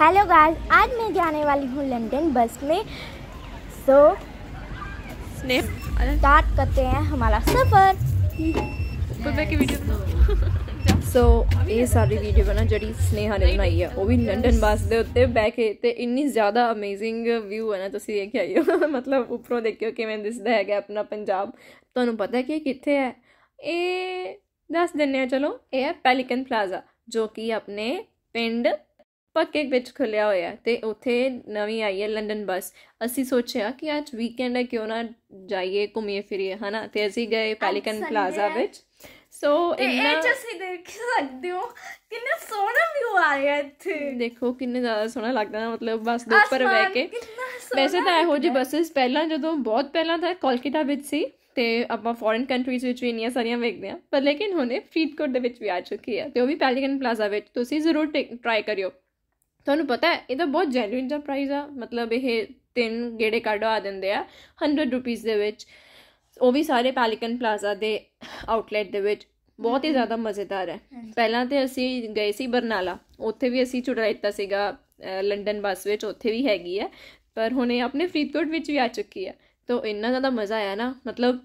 hello guys आज मैं जाने वाली हूँ लंदन बस में सो स्नेप स्टार्ट करते हैं हमारा सफ़र ਸੋ ਇਹ ਸਾਰੀ ਵੀਡੀਓ ਬਣਾ ਜਿਹੜੀ ਸਨੇਹਾ ਨੇ ਬਣਾਈ ਹੈ ਉਹ ਵੀ ਲੰਡਨ ਬੱਸ ਦੇ ਉੱਤੇ ਬਹਿ ਕੇ ਤੇ ਇੰਨੀ ਜ਼ਿਆਦਾ ਅਮੇਜ਼ਿੰਗ ਵਿਊ ਹੈ ਨਾ ਤੁਸੀਂ ਦੇਖ ਆਇਓ ਮਤਲਬ ਉੱਪਰੋਂ ਦੇਖਿਓ ਕਿਵੇਂ ਦਿਸਦਾ ਹੈਗਾ ਆਪਣਾ ਪੰਜਾਬ ਤੁਹਾਨੂੰ ਪਤਾ ਕਿ ਕਿੱਥੇ ਹੈ ਇਹ ਦੱਸ ਦਿੰਨੇ ਆ ਚਲੋ ਇਹ ਹੈ ਪੈਲੀਕਨ ਪਲਾਜ਼ਾ ਜੋ ਕਿ ਆਪਣੇ ਪਿੰਡ ਪੱਕੇ ਵਿੱਚ ਖੁੱਲਿਆ ਹੋਇਆ ਤੇ ਉੱਥੇ ਨਵੀਂ ਆਈ ਹੈ ਲੰਡਨ ਬੱਸ ਅਸੀਂ ਸੋਚਿਆ ਕਿ ਅੱਜ ਵੀਕਐਂਡ ਹੈ ਕਿਉਂ ਨਾ ਜਾਈਏ ਘੁੰਮੀਏ ਫਿਰੀਏ ਹਨਾ ਤੇ ਅਸੀਂ ਗਏ ਪੈਲੀਕਨ ਪਲਾਜ਼ਾ ਵਿੱਚ ਸੋ ਇੰਨਾ ਇਹ ਤੁਸੀਂ ਦੇਖ ਸਕਦੇ ਹੋ ਕਿੰਨਾ ਸੋਹਣਾ ਵਿਊ ਆ ਰਿਹਾ ਇੱਥੇ ਦੇਖੋ ਕਿੰਨਾ ਜ਼ਿਆਦਾ ਸੋਹਣਾ ਲੱਗਦਾ ਮਤਲਬ ਬੱਸ ਦੇ ਉੱਪਰ ਬਹਿ ਕੇ ਵੈਸੇ ਤਾਂ ਇਹੋ ਜਿਹੀ ਬੱਸਸ ਪਹਿਲਾਂ ਜਦੋਂ ਬਹੁਤ ਪਹਿਲਾਂ ਤਾਂ ਕੋਲਕਾਤਾ ਵਿੱਚ ਸੀ ਤੇ ਆਪਾਂ ਫੋਰਨ ਕੰਟਰੀਜ਼ ਵਿੱਚ ਵੀ ਇੰਨੀਆਂ ਸਾਰੀਆਂ ਵੇਖਦੇ ਆ ਪਰ ਲੇਕਿਨ ਹੁਣੇ ਫਰੀਦਕੋਟ ਦੇ ਵਿੱਚ ਵੀ ਆ ਚੁੱਕੀ ਹੈ ਤੇ ਉਹ ਵੀ ਪੈਲੀਕਨ ਪਲਾਜ਼ਾ ਵਿੱਚ ਤੁਸੀਂ ਜ਼ਰੂਰ ਟਰਾਈ ਕਰਿਓ ਤੁਹਾਨੂੰ ਪਤਾ ਹੈ ਇਹ ਤਾਂ ਬਹੁਤ ਜੈਨੂਇਨ ਜਿਹਾ ਪ੍ਰਾਈਸ ਆ ਮਤਲਬ ਇਹ ਤਿੰਨ ਗੇੜੇ ਆ ਦਿੰਦੇ ਆ 100 ਰੁਪੀਸ ਦੇ ਵਿੱਚ ਉਹ ਵੀ ਸਾਰੇ ਪੈਲਿਕਨ ਪਲਾਜ਼ਾ ਦੇ ਆਊਟਲੈਟ ਦੇ ਵਿੱਚ ਬਹੁਤ ਹੀ ਜ਼ਿਆਦਾ ਮਜ਼ੇਦਾਰ ਹੈ ਪਹਿਲਾਂ ਤੇ ਅਸੀਂ ਗਏ ਸੀ ਬਰਨਾਲਾ ਉੱਥੇ ਵੀ ਅਸੀਂ ਚੁੜਾ ਲਿੱਤਾ ਸੀਗਾ ਲੰਡਨ ਬੱਸ ਵਿੱਚ ਉੱਥੇ ਵੀ ਹੈਗੀ ਹੈ ਪਰ ਹੁਣ ਇਹ ਆਪਣੇ ਫਰੀਦਕੋਟ ਵਿੱਚ ਵੀ ਆ ਚੁੱਕੀ ਹੈ ਤੋ ਇੰਨਾ ਜ਼ਿਆਦਾ ਮਜ਼ਾ ਆਇਆ ਨਾ ਮਤਲਬ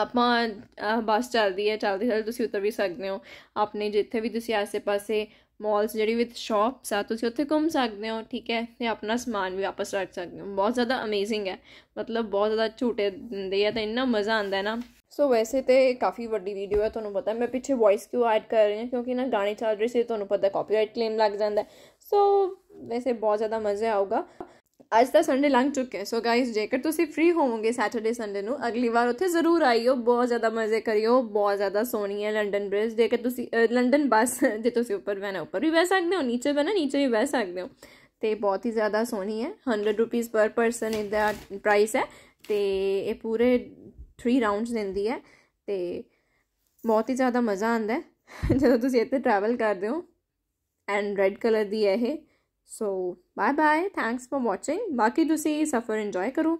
ਆਪਾਂ ਬੱਸ ਚੱਲਦੀ ਹੈ ਚੱਲਦੀ ਚੱਲਦੀ ਤੁਸੀਂ ਉਤਰ ਵੀ ਸਕਦੇ ਹੋ ਆਪਣੇ ਜਿੱਥੇ ਵੀ ਤੁਸੀਂ ਆਸੇ-ਪਾਸੇ ਮਾਲਸ ਜਿਹੜੀ ਵਿਦ ਸ਼ਾਪਸ ਆ ਤੁਸੀਂ ਉੱਥੇ ਘੁੰਮ ਸਕਦੇ ਹੋ ਠੀਕ ਹੈ ਤੇ ਆਪਣਾ ਸਮਾਨ ਵੀ ਵਾਪਸ ਰੱਖ ਸਕਦੇ ਹੋ ਬਹੁਤ ਜ਼ਿਆਦਾ ਅਮੇਜ਼ਿੰਗ ਹੈ ਮਤਲਬ ਬਹੁਤ ਜ਼ਿਆਦਾ ਝੂਟੇ ਦਿੰਦੇ ਆ ਤਾਂ ਇੰਨਾ ਮਜ਼ਾ ਆਉਂਦਾ ਹੈ ਨਾ ਸੋ ਵੈਸੇ ਤੇ ਕਾਫੀ ਵੱਡੀ ਵੀਡੀਓ ਹੈ ਤੁਹਾਨੂੰ ਪਤਾ ਮੈਂ ਪਿੱਛੇ ਵੌਇਸ ਕਿਉਂ ਐਡ ਕਰ ਰਹੀ ਹਾਂ ਕਿਉਂਕਿ ਨਾ ਗਾਣੇ ਚੱਲ ਰਹੇ ਸੀ ਤੁਹਾਨੂੰ ਪਤਾ ਕਾਪੀਰਾਈਟ ਕਲੇਮ ਲੱਗ ਜਾਂਦਾ ਸੋ ਵੈਸੇ ਬਹੁਤ ਜ਼ਿਆਦਾ ਮਜ਼ਾ ਆਊਗਾ ਅੱਜ ਦਾ ਸੰਡੇ ਲੰਘ ਚੁੱਕਿਆ ਸੋ ਗਾਇਸ ਜੇਕਰ ਤੁਸੀਂ ਫ੍ਰੀ ਹੋਵੋਗੇ ਸੈਟਰਡੇ ਸੰਡੇ ਨੂੰ ਅਗਲੀ ਵਾਰ ਉੱਥੇ ਜ਼ਰੂਰ ਆਇਓ ਬਹੁਤ ਜ਼ਿਆਦਾ ਮਜ਼ੇ ਕਰਿਓ ਬਹੁਤ ਜ਼ਿਆਦਾ ਸੋਹਣੀ ਹੈ ਲੰਡਨ ਬ੍ਰਿਜ ਜੇਕਰ ਤੁਸੀਂ ਲੰਡਨ ਬੱਸ ਜੇ ਤੁਸੀਂ ਉੱਪਰ ਬੈਣਾ ਉੱਪਰ ਵੀ ਬੈ ਸਕਦੇ ਹੋ ਨੀਚੇ ਬੈਣਾ ਨੀਚੇ ਵੀ ਬੈ ਸਕਦੇ ਹੋ ਤੇ ਬਹੁਤ ਹੀ ਜ਼ਿਆਦਾ ਸੋਹਣੀ ਹੈ 100 ਰੁਪੀਸ ਪਰ ਪਰਸਨ ਦਾ ਪ੍ਰਾਈਸ ਹੈ ਤੇ ਇਹ ਪੂਰੇ 3 ਰਾਉਂਡਸ ਦਿੰਦੀ ਹੈ ਤੇ ਬਹੁਤ ਹੀ ਜ਼ਿਆਦਾ ਮਜ਼ਾ ਆਉਂਦਾ ਹੈ ਜਦੋਂ ਤੁਸੀਂ ਇੱਥੇ ਟਰੈਵਲ ਕਰਦੇ ਹੋ ਐਂਡ ਰੈੱਡ ਕਲਰ ਦੀ ਹੈ ਇਹ so bye bye thanks for watching ਬਾਕੀ ਤੁਸੀਂ ਸਫਰ ਇੰਜੋਏ ਕਰੋ